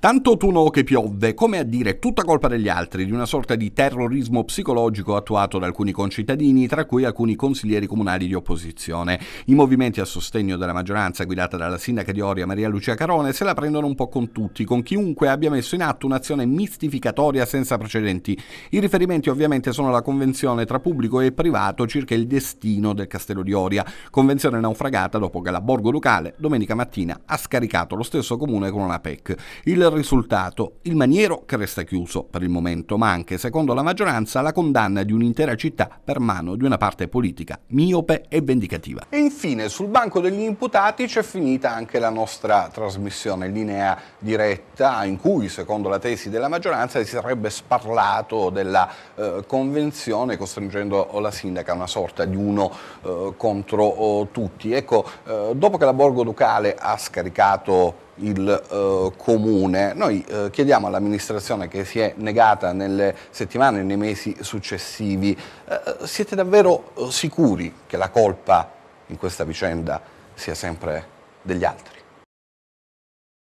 Tanto tu che piovve, come a dire tutta colpa degli altri, di una sorta di terrorismo psicologico attuato da alcuni concittadini, tra cui alcuni consiglieri comunali di opposizione. I movimenti a sostegno della maggioranza guidata dalla sindaca di Oria Maria Lucia Carone se la prendono un po' con tutti, con chiunque abbia messo in atto un'azione mistificatoria senza precedenti. I riferimenti ovviamente sono alla convenzione tra pubblico e privato circa il destino del castello di Oria, convenzione naufragata dopo che la Borgo Lucale domenica mattina ha scaricato lo stesso comune con una PEC. Il il risultato. Il maniero che resta chiuso per il momento, ma anche, secondo la maggioranza, la condanna di un'intera città per mano di una parte politica miope e vendicativa. E infine, sul banco degli imputati c'è finita anche la nostra trasmissione linea diretta, in cui, secondo la tesi della maggioranza, si sarebbe sparlato della eh, convenzione, costringendo la sindaca a una sorta di uno eh, contro oh, tutti. Ecco, eh, dopo che la Borgo Ducale ha scaricato il eh, comune. Noi eh, chiediamo all'amministrazione che si è negata nelle settimane e nei mesi successivi, eh, eh siete davvero eh, sicuri che la colpa in questa vicenda sia sempre degli altri?